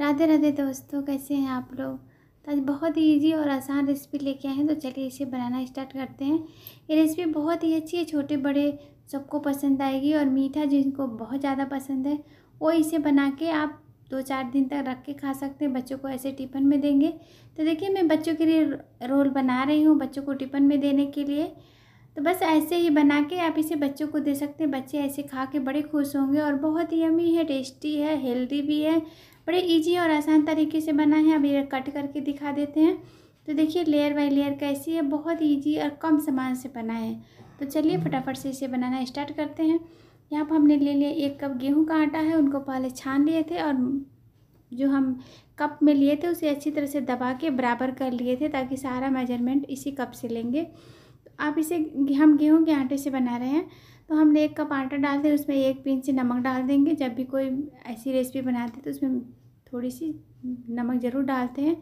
राधे राधे दोस्तों कैसे हैं आप लोग तो आज बहुत ही ईजी और आसान रेसिपी लेके आए हैं तो चलिए इसे बनाना स्टार्ट करते हैं ये रेसिपी बहुत ही अच्छी है छोटे बड़े सबको पसंद आएगी और मीठा जिनको बहुत ज़्यादा पसंद है वो इसे बना के आप दो चार दिन तक रख के खा सकते हैं बच्चों को ऐसे टिफ़न में देंगे तो देखिए मैं बच्चों के लिए रोल बना रही हूँ बच्चों को टिफ़न में देने के लिए तो बस ऐसे ही बना के आप इसे बच्चों को दे सकते हैं बच्चे ऐसे खा के बड़े खुश होंगे और बहुत ही यमी है टेस्टी है हेल्दी भी है बड़े इजी और आसान तरीके से बना है अब ये कट करके दिखा देते हैं तो देखिए लेयर बाय लेयर कैसी है बहुत ईजी और कम सामान से बना है तो चलिए हम्म। फटाफट से इसे बनाना स्टार्ट करते हैं यहाँ पर हमने ले लिया एक कप गेहूँ का आटा है उनको पहले छान लिए थे और जो हम कप में लिए थे उसे अच्छी तरह से दबा के बराबर कर लिए थे ताकि सारा मेजरमेंट इसी कप से लेंगे तो आप इसे हम गेहूँ के आटे से बना रहे हैं तो हमने एक कप आटा डाल दें उसमें एक पिंच नमक डाल देंगे जब भी कोई ऐसी रेसिपी बनाते तो उसमें थोड़ी सी नमक ज़रूर डालते हैं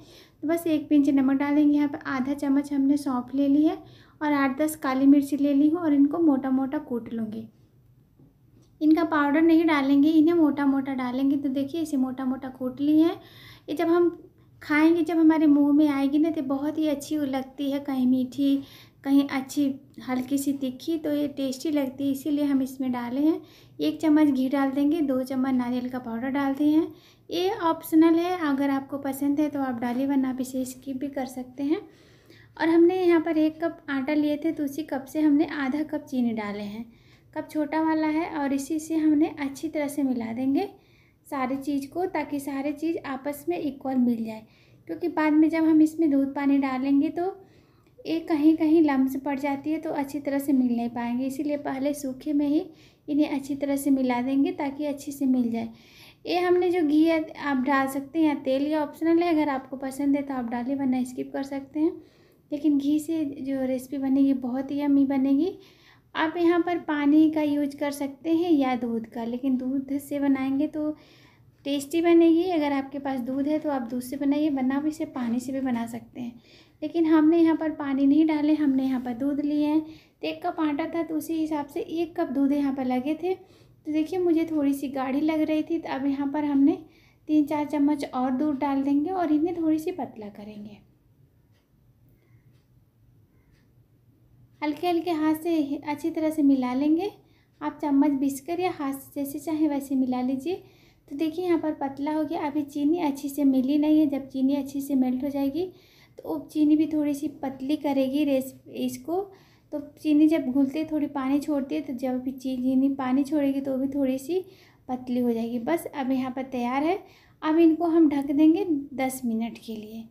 तो बस एक पिंच नमक डालेंगे यहाँ पर आधा चम्मच हमने सौंफ ले ली है और आठ दस काली मिर्ची ले ली हूँ और इनको मोटा मोटा कूट लूँगी इनका पाउडर नहीं डालेंगे इन्हें मोटा मोटा डालेंगे तो देखिए इसे मोटा मोटा कूट ली है ये जब हम खाएंगे जब हमारे मुंह में आएगी ना तो बहुत ही अच्छी लगती है कहीं मीठी कहीं अच्छी हल्की सी तीखी तो ये टेस्टी लगती है इसीलिए हम इसमें डाले हैं एक चम्मच घी डाल देंगे दो चम्मच नारियल का पाउडर डालते हैं ये ऑप्शनल है अगर आपको पसंद है तो आप डालिए वरना आप इसे स्किप भी कर सकते हैं और हमने यहाँ पर एक कप आटा लिए थे तो उसी कप से हमने आधा कप चीनी डाले हैं कप छोटा वाला है और इसी से हमने अच्छी तरह से मिला देंगे सारे चीज़ को ताकि सारे चीज़ आपस में इक्वल मिल जाए क्योंकि बाद में जब हम इसमें दूध पानी डालेंगे तो ये कहीं कहीं लम्स से पड़ जाती है तो अच्छी तरह से मिल नहीं पाएंगे इसीलिए पहले सूखे में ही इन्हें अच्छी तरह से मिला देंगे ताकि अच्छे से मिल जाए ये हमने जो घी है आप डाल सकते हैं या तेल या ऑप्शनल है अगर आपको पसंद है तो आप डालिए वरना स्किप कर सकते हैं लेकिन घी से जो रेसिपी बनेगी बहुत ही अमी बनेगी आप यहाँ पर पानी का यूज कर सकते हैं या दूध का लेकिन दूध से बनाएंगे तो टेस्टी बनेगी अगर आपके पास दूध है तो आप दूध से बनाइए वरना आप इसे पानी से भी बना सकते हैं लेकिन हमने यहाँ पर पानी नहीं डाले हमने यहाँ पर दूध लिए हैं तो एक कप आटा था तो उसी हिसाब से एक कप दूध यहाँ पर लगे थे तो देखिए मुझे थोड़ी सी गाढ़ी लग रही थी तो अब यहाँ पर हमने तीन चार चम्मच और दूध डाल देंगे और इन्हें थोड़ी सी पतला करेंगे हल्के हल्के हाथ से अच्छी तरह से मिला लेंगे आप चम्मच बिस्कर या हाथ जैसे चाहे वैसे मिला लीजिए तो देखिए यहाँ पर पतला हो गया अभी चीनी अच्छे से मिली नहीं है जब चीनी अच्छे से मेल्ट हो जाएगी तो वो चीनी भी थोड़ी सी पतली करेगी रेस इसको तो चीनी जब घुलते थोड़ी पानी छोड़ती है तो जब भी चीनी पानी छोड़ेगी तो भी थोड़ी सी पतली हो जाएगी बस अब यहाँ पर तैयार है अब इनको हम ढक देंगे दस मिनट के लिए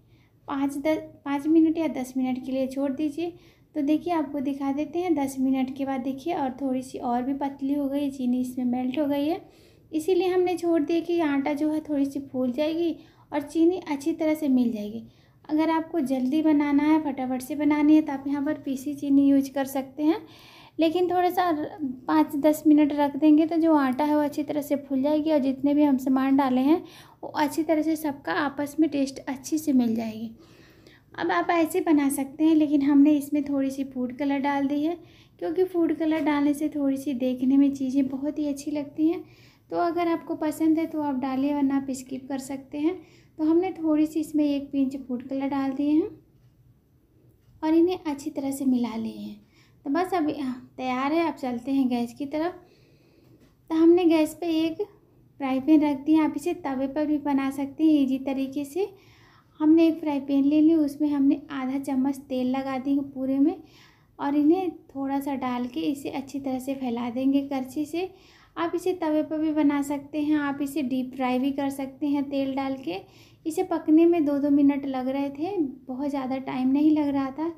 पाँच दस पाँच मिनट या दस मिनट के लिए छोड़ दीजिए तो देखिए आपको दिखा देते हैं दस मिनट के बाद देखिए और थोड़ी सी और भी पतली हो गई चीनी इसमें मेल्ट हो गई है इसीलिए हमने छोड़ दिया कि आटा जो है थोड़ी सी फूल जाएगी और चीनी अच्छी तरह से मिल जाएगी अगर आपको जल्दी बनाना है फटाफट से बनानी है तो आप यहाँ पर पीसी चीनी यूज कर सकते हैं लेकिन थोड़ा सा पाँच दस मिनट रख देंगे तो जो आटा है वो अच्छी तरह से फूल जाएगी और जितने भी हम सामान डाले हैं वो अच्छी तरह से सबका आपस में टेस्ट अच्छी से मिल जाएगी अब आप ऐसे बना सकते हैं लेकिन हमने इसमें थोड़ी सी फूड कलर डाल दी है क्योंकि फूड कलर डालने से थोड़ी सी देखने में चीज़ें बहुत ही अच्छी लगती हैं तो अगर आपको पसंद है तो आप डालिए वरना आप स्किप कर सकते हैं तो हमने थोड़ी सी इसमें एक पिंच फूड कलर डाल दिए हैं और इन्हें अच्छी तरह से मिला लिए हैं तो बस अब तैयार है अब चलते हैं गैस की तरफ तो हमने गैस पे एक फ्राई पैन रख दिया आप इसे तवे पर भी बना सकते हैं इजी तरीके से हमने एक फ्राई पैन ले ली उसमें हमने आधा चम्मच तेल लगा देंगे पूरे में और इन्हें थोड़ा सा डाल के इसे अच्छी तरह से फैला देंगे करछी से आप इसे तवे पर भी बना सकते हैं आप इसे डीप फ्राई भी कर सकते हैं तेल डाल के इसे पकने में दो दो मिनट लग रहे थे बहुत ज़्यादा टाइम नहीं लग रहा था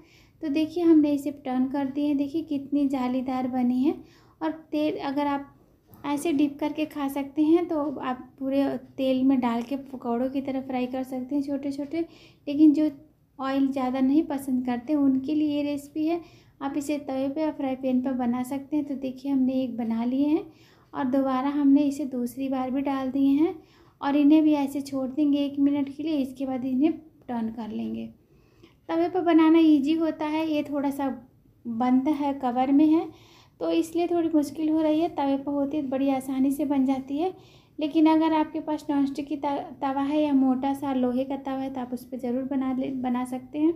तो देखिए हमने इसे टर्न कर दिए हैं देखिए कितनी जालीदार बनी है और तेल अगर आप ऐसे डिप करके खा सकते हैं तो आप पूरे तेल में डाल के पकौड़ों की तरह फ्राई कर सकते हैं छोटे छोटे लेकिन जो ऑयल ज़्यादा नहीं पसंद करते उनके लिए ये रेसिपी है आप इसे तवे पे या फ्राई पैन पर बना सकते हैं तो देखिए हमने एक बना लिए हैं और दोबारा हमने इसे दूसरी बार भी डाल दिए हैं और इन्हें भी ऐसे छोड़ देंगे एक मिनट के लिए इसके बाद इन्हें टर्न कर लेंगे तवे पर बनाना ईजी होता है ये थोड़ा सा बंद है कवर में है तो इसलिए थोड़ी मुश्किल हो रही है तवे पर होती है तो बड़ी आसानी से बन जाती है लेकिन अगर आपके पास नॉन स्टिक की तवा है या मोटा सा लोहे का तवा है तो आप उस पर ज़रूर बना ले बना सकते हैं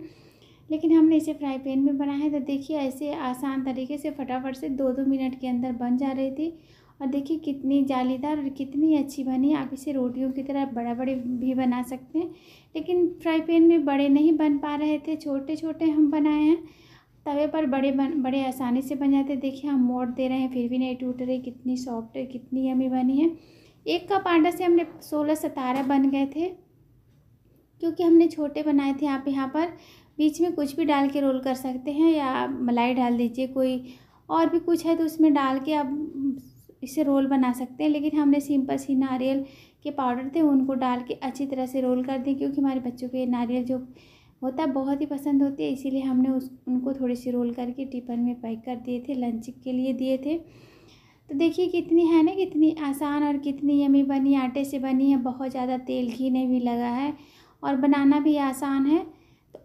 लेकिन हमने इसे फ्राई पैन में बनाया है तो देखिए ऐसे आसान तरीके से फटाफट से दो दो मिनट के अंदर बन जा रही थी और देखिए कितनी जालीदार और कितनी अच्छी बनी आप इसे रोटियों की तरह बड़ा बड़े भी बना सकते हैं लेकिन फ्राई पैन में बड़े नहीं बन पा रहे थे छोटे छोटे हम बनाए हैं तवे पर बड़े बन बड़े आसानी से बन जाते देखिए हम मोड़ दे रहे हैं फिर भी नहीं टूट रही कितनी सॉफ्ट है कितनी यमी बनी है एक कप आटा से हमने सोलह सतारह बन गए थे क्योंकि हमने छोटे बनाए थे आप यहाँ पर बीच में कुछ भी डाल के रोल कर सकते हैं या मलाई डाल दीजिए कोई और भी कुछ है तो उसमें डाल के आप इससे रोल बना सकते हैं लेकिन हमने सिंपल सी नारियल के पाउडर थे उनको डाल के अच्छी तरह से रोल कर दें क्योंकि हमारे बच्चों को ये नारियल जो होता है बहुत ही पसंद होते हैं इसीलिए हमने उस उनको थोड़ी सी रोल करके टिफन में पैक कर दिए थे लंच के लिए दिए थे तो देखिए कितनी है ना कितनी आसान और कितनी यमी बनी आटे से बनी है बहुत ज़्यादा तेल घी नहीं भी लगा है और बनाना भी आसान है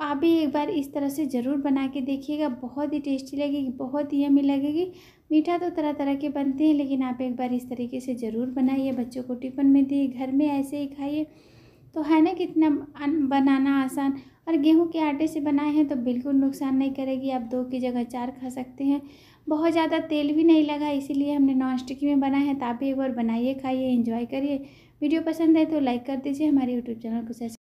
आप भी एक बार इस तरह से ज़रूर बना के देखिएगा बहुत ही टेस्टी लगेगी बहुत ही यमी लगेगी मीठा तो तरह तरह के बनते हैं लेकिन आप एक बार इस तरीके से ज़रूर बनाइए बच्चों को टिफ़िन में दिए घर में ऐसे ही खाइए तो है ना कितना बनाना आसान और गेहूं के आटे से बनाए हैं तो बिल्कुल नुकसान नहीं करेगी आप दो की जगह चार खा सकते हैं बहुत ज़्यादा तेल भी नहीं लगा इसीलिए हमने नॉन स्टिक में बनाए हैं तो आप भी एक बार बनाइए खाइए इंजॉय करिए वीडियो पसंद है तो लाइक कर दीजिए हमारे यूट्यूब चैनल को सब्सक्राइब